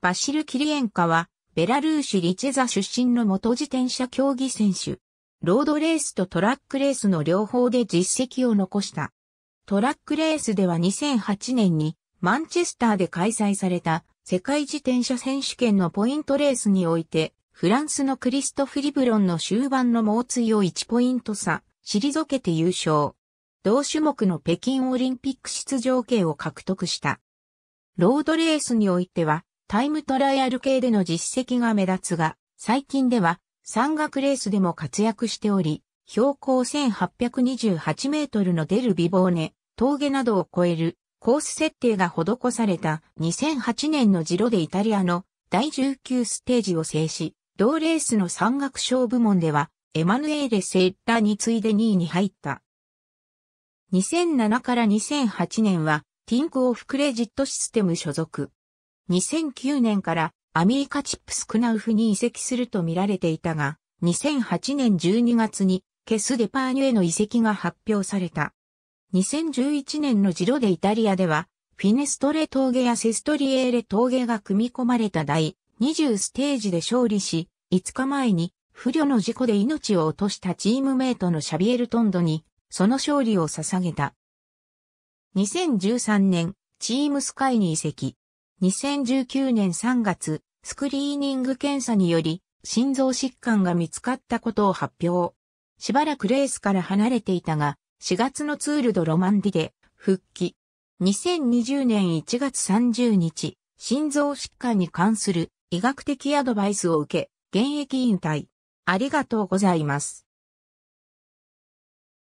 バシル・キリエンカは、ベラルーシ・リチェザ出身の元自転車競技選手。ロードレースとトラックレースの両方で実績を残した。トラックレースでは2008年にマンチェスターで開催された世界自転車選手権のポイントレースにおいて、フランスのクリストフ・リブロンの終盤の猛追を1ポイント差、退けて優勝。同種目の北京オリンピック出場権を獲得した。ロードレースにおいては、タイムトライアル系での実績が目立つが、最近では山岳レースでも活躍しており、標高1828メートルのデルビボーネ、峠などを超えるコース設定が施された2008年のジロでイタリアの第19ステージを制し、同レースの山岳賞部門ではエマヌエーレ・セッラに次いで2位に入った。2007から2008年はティンクオフクレジットシステム所属。2009年からアミーカチップスクナウフに移籍すると見られていたが、2008年12月にケス・デパーニュへの移籍が発表された。2011年のジロでイタリアでは、フィネストレ峠やセストリエーレ峠が組み込まれた第20ステージで勝利し、5日前に不慮の事故で命を落としたチームメイトのシャビエル・トンドに、その勝利を捧げた。2013年、チームスカイに移籍。2019年3月、スクリーニング検査により、心臓疾患が見つかったことを発表。しばらくレースから離れていたが、4月のツールドロマンディで復帰。2020年1月30日、心臓疾患に関する医学的アドバイスを受け、現役引退。ありがとうございます。